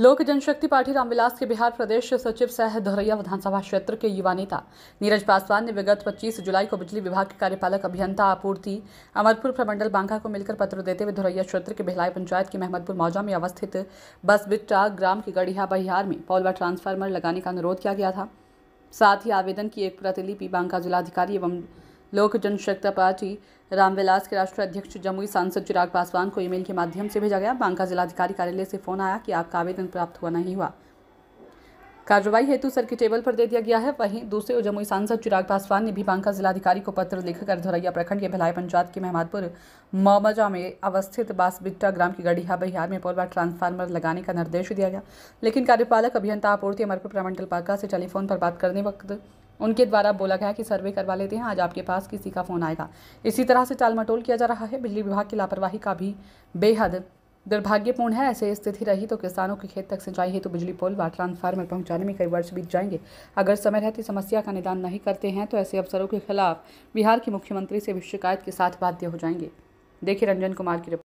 लोक जनशक्ति पार्टी रामविलास के बिहार प्रदेश सचिव सह धोरैया विधानसभा क्षेत्र के युवा नेता नीरज पासवान ने विगत 25 जुलाई को बिजली विभाग के कार्यपालक अभियंता आपूर्ति अमरपुर प्रमंडल बांका को मिलकर पत्र देते हुए धोरैया क्षेत्र के बिहलाई पंचायत के महमदपुर मौजा में अवस्थित बस बिट्टा ग्राम के गढ़िया बहिहार में पौलवा ट्रांसफार्मर लगाने का अनुरोध किया गया था साथ ही आवेदन की एक प्रतिलिपि बांका जिलाधिकारी एवं लोक जनशक्ति पार्टी रामविलास के राष्ट्रीय अध्यक्ष जमुई सांसद चिराग पासवान को ईमेल के माध्यम से भेजा गया बांका जिलाधिकारी कार्यालय से फोन आया कि आपका आवेदन प्राप्त हुआ नहीं हुआ कार्रवाई हेतु सर की टेबल पर दे दिया गया है वहीं दूसरे जमुई सांसद चिराग पासवान ने भी बांका जिलाधिकारी को पत्र लिखकर धोरैया प्रखंड के भिलाई पंचायत के मेहमदपुर मौमजा में अवस्थित बासबिट्टा ग्राम की गढ़िया बिहार में पोलवा ट्रांसफार्मर लगाने का निर्देश दिया गया लेकिन कार्यपालक अभियंता आपूर्ति अमरपुर प्रमंडल पाका से टेलीफोन पर बात करने वक्त उनके द्वारा बोला गया कि सर्वे करवा लेते हैं आज आपके पास किसी का फ़ोन आएगा इसी तरह से टालमटोल किया जा रहा है बिजली विभाग की लापरवाही का भी बेहद दुर्भाग्यपूर्ण है ऐसे स्थिति रही तो किसानों के खेत तक सिंचाई है तो बिजली पोल व ट्रांसफार्मर पहुंचाने में कई वर्ष बीत जाएंगे अगर समय रहती समस्या का निदान नहीं करते हैं तो ऐसे अफसरों के खिलाफ बिहार के मुख्यमंत्री से भी शिकायत के साथ बाध्य हो जाएंगे देखिए रंजन कुमार की